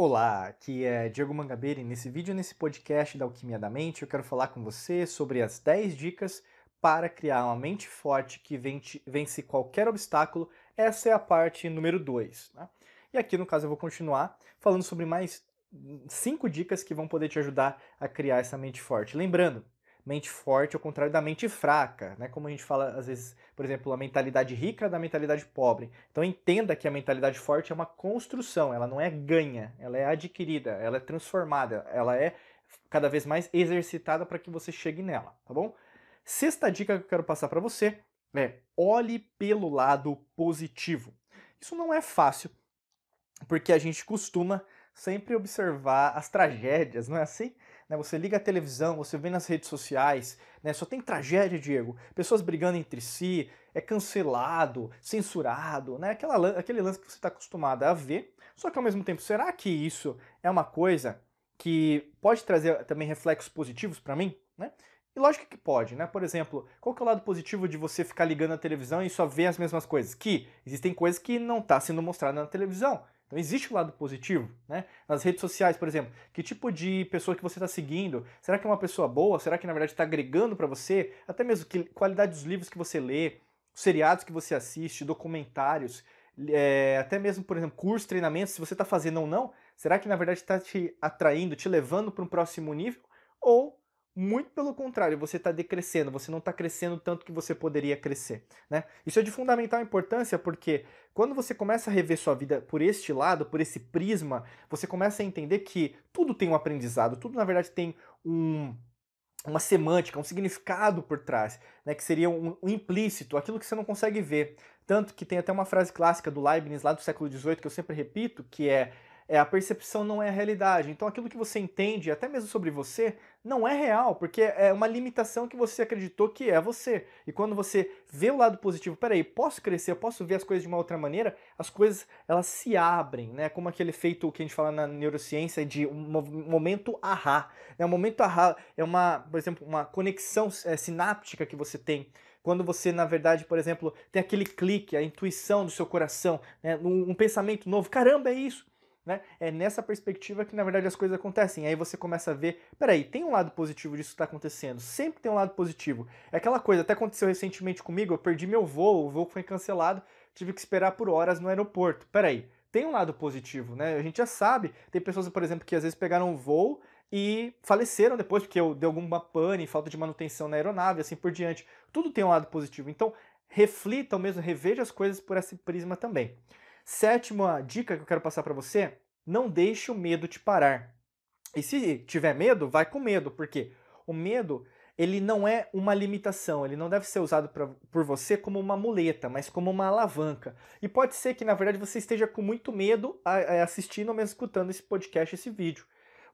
Olá, aqui é Diego Mangabeira e nesse vídeo, nesse podcast da Alquimia da Mente, eu quero falar com você sobre as 10 dicas para criar uma mente forte que vence qualquer obstáculo. Essa é a parte número 2. Né? E aqui, no caso, eu vou continuar falando sobre mais 5 dicas que vão poder te ajudar a criar essa mente forte. Lembrando, mente forte ao contrário da mente fraca, né? Como a gente fala às vezes, por exemplo, a mentalidade rica da mentalidade pobre. Então entenda que a mentalidade forte é uma construção, ela não é ganha, ela é adquirida, ela é transformada, ela é cada vez mais exercitada para que você chegue nela, tá bom? Sexta dica que eu quero passar para você é: olhe pelo lado positivo. Isso não é fácil, porque a gente costuma sempre observar as tragédias, não é assim? Né? Você liga a televisão, você vê nas redes sociais, né? só tem tragédia, Diego. Pessoas brigando entre si, é cancelado, censurado, né? Aquela, aquele lance que você está acostumado a ver. Só que ao mesmo tempo, será que isso é uma coisa que pode trazer também reflexos positivos para mim? Né? E lógico que pode, né? Por exemplo, qual que é o lado positivo de você ficar ligando a televisão e só ver as mesmas coisas? Que existem coisas que não está sendo mostrada na televisão. Então existe o um lado positivo, né? Nas redes sociais, por exemplo, que tipo de pessoa que você está seguindo? Será que é uma pessoa boa? Será que na verdade está agregando para você? Até mesmo que qualidade dos livros que você lê, seriados que você assiste, documentários, é, até mesmo, por exemplo, cursos, treinamentos, se você está fazendo ou não, será que na verdade está te atraindo, te levando para um próximo nível? Ou muito pelo contrário, você está decrescendo, você não está crescendo tanto que você poderia crescer. Né? Isso é de fundamental importância porque quando você começa a rever sua vida por este lado, por esse prisma, você começa a entender que tudo tem um aprendizado, tudo na verdade tem um, uma semântica, um significado por trás, né, que seria um, um, implícito, aquilo que você não consegue ver. Tanto que tem até uma frase clássica do Leibniz lá do século XVIII que eu sempre repito, que é é, a percepção não é a realidade. Então aquilo que você entende, até mesmo sobre você, não é real, porque é uma limitação que você acreditou que é você. E quando você vê o lado positivo, peraí, posso crescer, posso ver as coisas de uma outra maneira, as coisas elas se abrem, né? Como aquele efeito que a gente fala na neurociência de um momento ahá. Né? Um momento ahá é uma, por exemplo, uma conexão é, sináptica que você tem quando você, na verdade, por exemplo, tem aquele clique, a intuição do seu coração, né? um, um, pensamento novo, caramba, é isso, né? É nessa perspectiva que, na verdade, as coisas acontecem. Aí você começa a ver, peraí, tem um lado positivo disso que está acontecendo. Sempre tem um lado positivo. É aquela coisa, até aconteceu recentemente comigo, eu perdi meu voo, o voo foi cancelado, tive que esperar por horas no aeroporto. Peraí, tem um lado positivo, né? A gente já sabe, tem pessoas, por exemplo, que às vezes pegaram um voo e faleceram depois porque deu alguma pane, falta de manutenção na aeronave, assim por diante. Tudo tem um lado positivo. Então, reflita ou mesmo reveja as coisas por esse prisma também. Sétima dica que eu quero passar para você: não deixe o medo te parar. E se tiver medo, vai com medo, porque o medo ele não é uma limitação, ele não deve ser usado pra, por você como uma muleta, mas como uma alavanca. E pode ser que, na verdade, você esteja com muito medo assistindo ou mesmo escutando esse podcast, esse vídeo.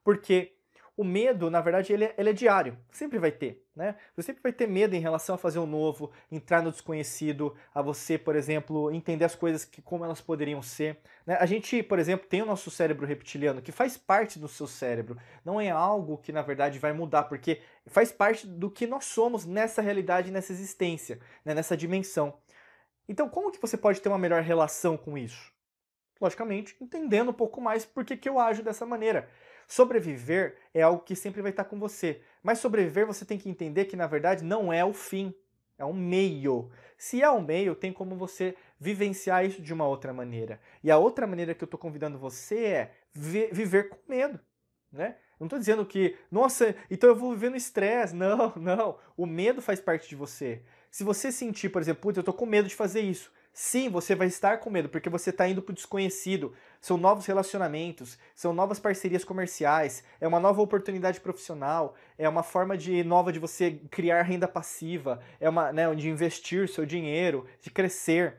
Porque o medo, na verdade, ele, é, ele é diário, sempre vai ter, né? Você sempre vai ter medo em relação a fazer o um novo, entrar no desconhecido, a você, por exemplo, entender as coisas que como elas poderiam ser. Né? A gente, por exemplo, tem o nosso cérebro reptiliano que faz parte do seu cérebro, não é algo que na verdade vai mudar, porque faz parte do que nós somos nessa realidade, nessa existência, né? nessa dimensão. Então, como que você pode ter uma melhor relação com isso? Logicamente, entendendo um pouco mais por que, que eu ajo dessa maneira. Sobreviver é algo que sempre vai estar com você. Mas sobreviver você tem que entender que na verdade não é o fim, é um meio. Se é um meio, tem como você vivenciar isso de uma outra maneira. E a outra maneira que eu estou convidando você é vi viver com medo, né? Eu não estou dizendo que, nossa, então eu vou viver no estresse. Não, não. O medo faz parte de você. Se você sentir, por exemplo, putz, eu estou com medo de fazer isso. Sim, você vai estar com medo, porque você está indo para o desconhecido. São novos relacionamentos, são novas parcerias comerciais, é uma nova oportunidade profissional, é uma forma de nova de você criar renda passiva, é uma né, de investir seu dinheiro, de crescer.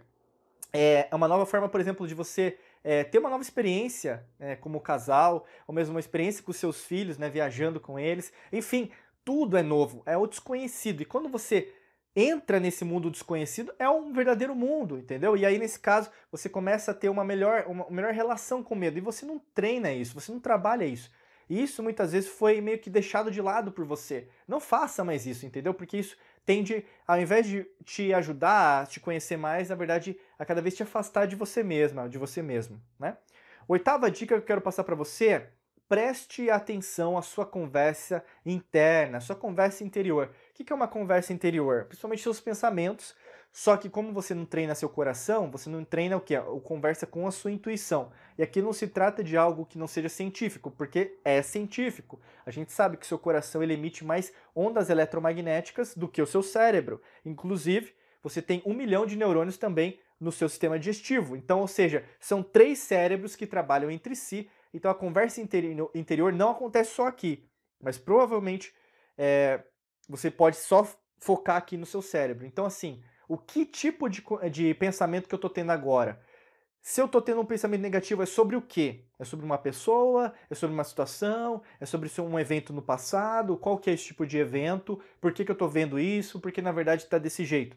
É, é uma nova forma, por exemplo, de você é, ter uma nova experiência né, como casal, ou mesmo uma experiência com seus filhos, né, viajando com eles. Enfim, tudo é novo, é o desconhecido. E quando você entra nesse mundo desconhecido é um verdadeiro mundo, entendeu? E aí, nesse caso, você começa a ter uma melhor, uma melhor relação com o medo. E você não treina isso, você não trabalha isso. E isso muitas vezes foi meio que deixado de lado por você. Não faça mais isso, entendeu? Porque isso tende, ao invés de te ajudar a te conhecer mais, na verdade, a cada vez te afastar de você mesma, de você mesmo, né? Oitava dica que eu quero passar para você preste atenção à sua conversa interna, à sua conversa interior. O que é uma conversa interior? Principalmente seus pensamentos. Só que como você não treina seu coração, você não treina o que? O conversa com a sua intuição. E aqui não se trata de algo que não seja científico, porque é científico. A gente sabe que seu coração ele emite mais ondas eletromagnéticas do que o seu cérebro. Inclusive, você tem um milhão de neurônios também no seu sistema digestivo. Então, ou seja, são três cérebros que trabalham entre si. Então, a conversa interi interior não acontece só aqui, mas provavelmente é, você pode só focar aqui no seu cérebro. Então, assim, o que tipo de, de pensamento que eu estou tendo agora? Se eu estou tendo um pensamento negativo, é sobre o quê? É sobre uma pessoa? É sobre uma situação? É sobre um evento no passado? Qual que é esse tipo de evento? Por que, que eu estou vendo isso? Porque na verdade está desse jeito.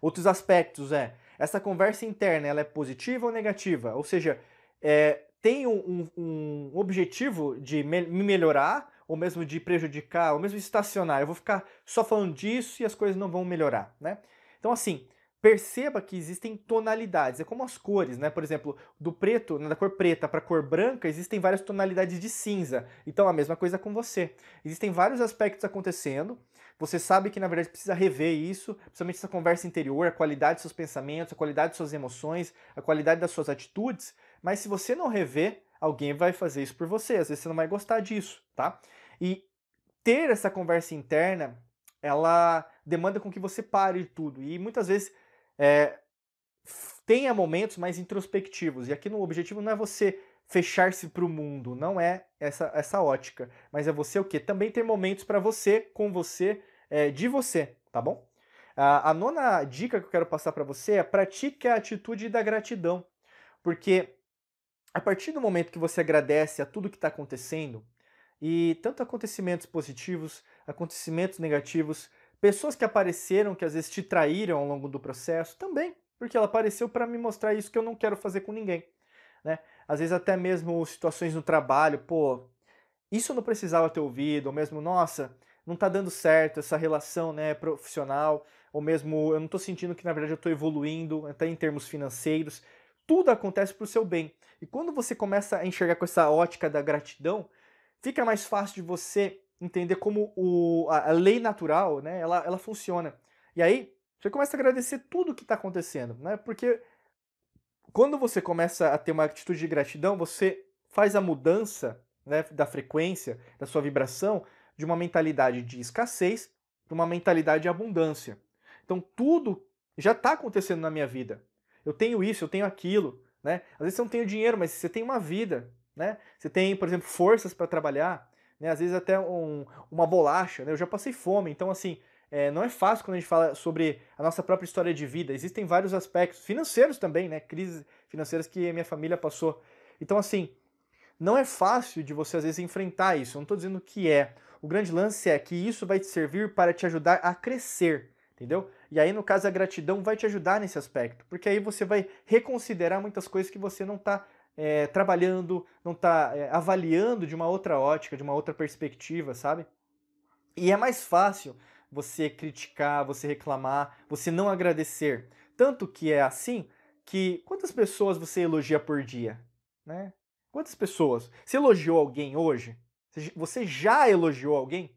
Outros aspectos é, essa conversa interna, ela é positiva ou negativa? Ou seja, é, tem um, um, um objetivo de me melhorar ou mesmo de prejudicar, ou mesmo estacionar. Eu vou ficar só falando disso e as coisas não vão melhorar, né? Então, assim, perceba que existem tonalidades, é como as cores, né? Por exemplo, do preto, né, da cor preta para a cor branca, existem várias tonalidades de cinza. Então a mesma coisa com você. Existem vários aspectos acontecendo. Você sabe que na verdade precisa rever isso, principalmente essa conversa interior, a qualidade dos seus pensamentos, a qualidade das suas emoções, a qualidade das suas atitudes, mas se você não rever, Alguém vai fazer isso por você, às vezes você não vai gostar disso, tá? E ter essa conversa interna, ela demanda com que você pare de tudo. E muitas vezes é, tenha momentos mais introspectivos. E aqui no objetivo não é você fechar-se para o mundo, não é essa, essa ótica. Mas é você o quê? Também ter momentos para você, com você, é, de você, tá bom? A, a nona dica que eu quero passar para você é pratique a atitude da gratidão. Porque a partir do momento que você agradece a tudo que está acontecendo, e tanto acontecimentos positivos, acontecimentos negativos, pessoas que apareceram que às vezes te traíram ao longo do processo também, porque ela apareceu para me mostrar isso que eu não quero fazer com ninguém, né? Às vezes até mesmo situações no trabalho, pô, isso eu não precisava ter ouvido, ou mesmo, nossa, não está dando certo essa relação, né, profissional, ou mesmo eu não estou sentindo que na verdade eu estou evoluindo, até em termos financeiros tudo acontece para o seu bem. E quando você começa a enxergar com essa ótica da gratidão, fica mais fácil de você entender como o, a, a lei natural, né, ela, ela funciona. E aí, você começa a agradecer tudo que está acontecendo, né? Porque quando você começa a ter uma atitude de gratidão, você faz a mudança né, da frequência, da sua vibração, de uma mentalidade de escassez para uma mentalidade de abundância. Então, tudo já está acontecendo na minha vida eu tenho isso, eu tenho aquilo, né? Às vezes você não tem dinheiro, mas você tem uma vida, né? Você tem, por exemplo, forças para trabalhar, né? Às vezes até um, uma bolacha, né? Eu já passei fome, então assim, é, não é fácil quando a gente fala sobre a nossa própria história de vida. Existem vários aspectos, financeiros também, né? Crises financeiras que a minha família passou. Então assim, não é fácil de você às vezes enfrentar isso. Eu não estou dizendo que é. O grande lance é que isso vai te servir para te ajudar a crescer entendeu? E aí, no caso, a gratidão vai te ajudar nesse aspecto, porque aí você vai reconsiderar muitas coisas que você não está é, eh, trabalhando, não está é, eh, avaliando de uma outra ótica, de uma outra perspectiva, sabe? E é mais fácil você criticar, você reclamar, você não agradecer. Tanto que é assim que quantas pessoas você elogia por dia, né? Quantas pessoas? Você elogiou alguém hoje? Você já elogiou alguém?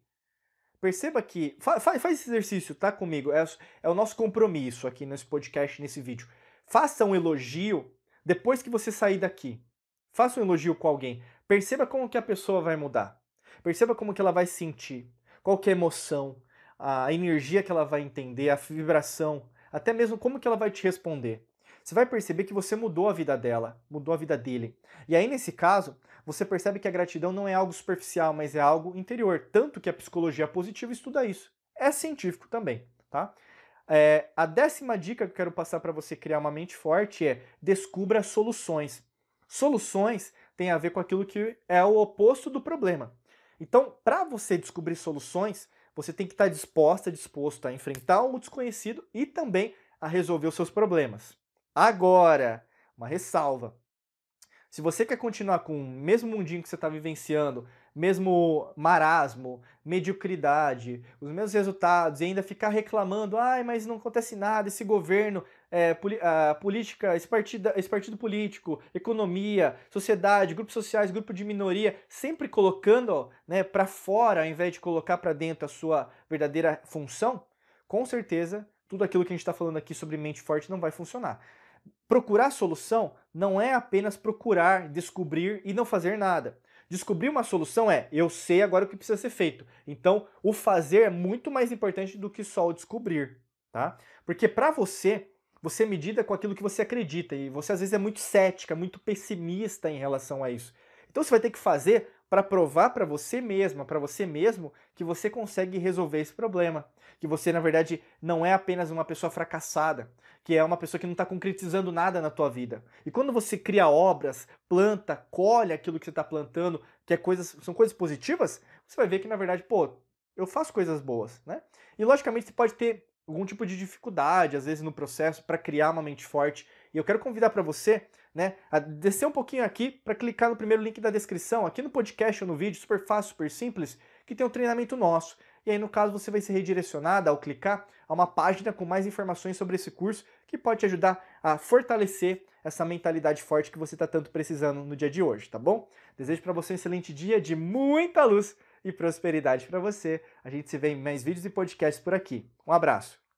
Perceba que. Fa faz esse exercício, tá comigo? É, é o nosso compromisso aqui nesse podcast, nesse vídeo. Faça um elogio depois que você sair daqui. Faça um elogio com alguém. Perceba como que a pessoa vai mudar. Perceba como que ela vai sentir. Qual que é a emoção, a energia que ela vai entender, a vibração, até mesmo como que ela vai te responder. Você vai perceber que você mudou a vida dela, mudou a vida dele. E aí, nesse caso, você percebe que a gratidão não é algo superficial, mas é algo interior. Tanto que a psicologia positiva estuda isso. É científico também, tá? É, a décima dica que eu quero passar para você criar uma mente forte é descubra soluções. Soluções tem a ver com aquilo que é o oposto do problema. Então, para você descobrir soluções, você tem que estar tá disposta, disposto a enfrentar o desconhecido e também a resolver os seus problemas. Agora, uma ressalva. Se você quer continuar com o mesmo mundinho que você está vivenciando, mesmo marasmo, mediocridade, os mesmos resultados e ainda ficar reclamando, ai, mas não acontece nada, esse governo, é, a política, esse partido, esse partido político, economia, sociedade, grupos sociais, grupo de minoria, sempre colocando né, para fora ao invés de colocar para dentro a sua verdadeira função, com certeza tudo aquilo que a gente está falando aqui sobre mente forte não vai funcionar procurar solução não é apenas procurar, descobrir e não fazer nada. Descobrir uma solução é eu sei agora o que precisa ser feito. Então, o fazer é muito mais importante do que só o descobrir, tá? Porque para você, você é medida com aquilo que você acredita e você às vezes é muito cética, muito pessimista em relação a isso. Então, você vai ter que fazer para provar para você mesma, para você mesmo, que você consegue resolver esse problema. Que você, na verdade, não é apenas uma pessoa fracassada, que é uma pessoa que não está concretizando nada na tua vida. E quando você cria obras, planta, colhe aquilo que você está plantando, que é coisas, são coisas positivas, você vai ver que, na verdade, pô, eu faço coisas boas, né? E, logicamente, você pode ter algum tipo de dificuldade, às vezes, no processo para criar uma mente forte. E eu quero convidar para você né? Descer um pouquinho aqui para clicar no primeiro link da descrição, aqui no podcast ou no vídeo, super fácil, super simples, que tem um treinamento nosso. E aí, no caso, você vai ser redirecionada ao clicar a uma página com mais informações sobre esse curso que pode te ajudar a fortalecer essa mentalidade forte que você está tanto precisando no dia de hoje, tá bom? Desejo para você um excelente dia de muita luz e prosperidade para você. A gente se vê em mais vídeos e podcasts por aqui. Um abraço.